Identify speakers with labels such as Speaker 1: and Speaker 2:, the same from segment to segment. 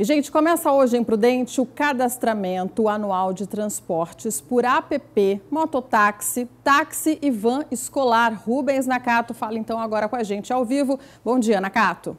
Speaker 1: E, gente, começa hoje em Prudente o cadastramento anual de transportes por app, mototáxi, táxi e van escolar. Rubens Nakato fala então agora com a gente ao vivo. Bom dia, Nakato.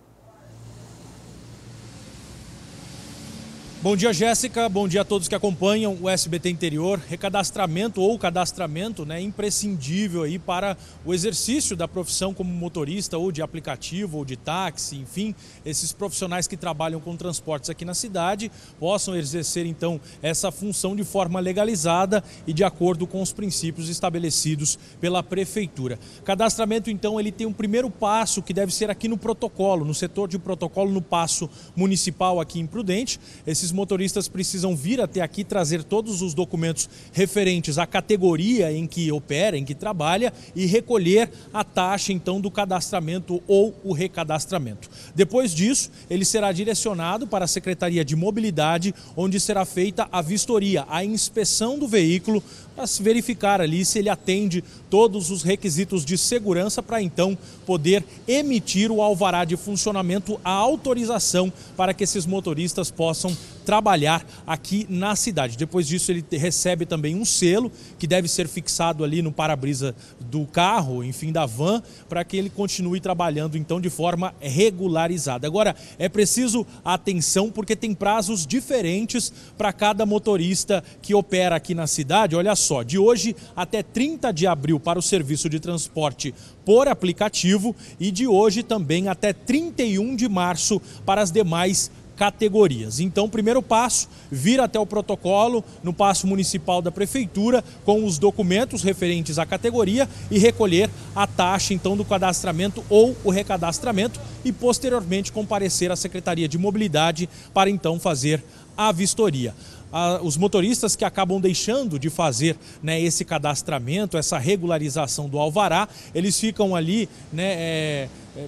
Speaker 2: Bom dia, Jéssica. Bom dia a todos que acompanham o SBT Interior. Recadastramento ou cadastramento né, imprescindível aí para o exercício da profissão como motorista ou de aplicativo ou de táxi, enfim, esses profissionais que trabalham com transportes aqui na cidade possam exercer então essa função de forma legalizada e de acordo com os princípios estabelecidos pela prefeitura. Cadastramento então ele tem um primeiro passo que deve ser aqui no protocolo, no setor de protocolo no passo municipal aqui em Prudente. Esses esses motoristas precisam vir até aqui trazer todos os documentos referentes à categoria em que opera, em que trabalha e recolher a taxa então do cadastramento ou o recadastramento. Depois disso, ele será direcionado para a Secretaria de Mobilidade, onde será feita a vistoria, a inspeção do veículo se verificar ali se ele atende todos os requisitos de segurança para então poder emitir o alvará de funcionamento, a autorização para que esses motoristas possam trabalhar aqui na cidade. Depois disso, ele recebe também um selo que deve ser fixado ali no para-brisa do carro, enfim, da van, para que ele continue trabalhando então de forma regularizada. Agora, é preciso atenção porque tem prazos diferentes para cada motorista que opera aqui na cidade. Olha só só, de hoje até 30 de abril para o serviço de transporte por aplicativo e de hoje também até 31 de março para as demais categorias. Então, primeiro passo, vir até o protocolo no passo municipal da prefeitura com os documentos referentes à categoria e recolher a taxa então do cadastramento ou o recadastramento e posteriormente comparecer à Secretaria de Mobilidade para então fazer a vistoria a, os motoristas que acabam deixando de fazer né, esse cadastramento, essa regularização do alvará, eles ficam ali né, é, é,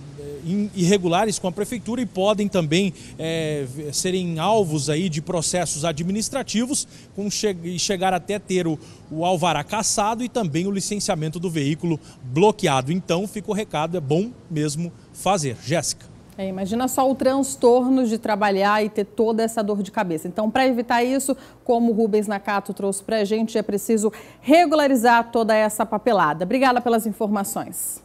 Speaker 2: irregulares com a prefeitura e podem também é, serem alvos aí de processos administrativos com che chegar até ter o, o alvará cassado e também o licenciamento do veículo bloqueado. Então fica o recado, é bom mesmo fazer. Jéssica.
Speaker 1: É, imagina só o transtorno de trabalhar e ter toda essa dor de cabeça. Então, para evitar isso, como o Rubens Nakato trouxe para a gente, é preciso regularizar toda essa papelada. Obrigada pelas informações.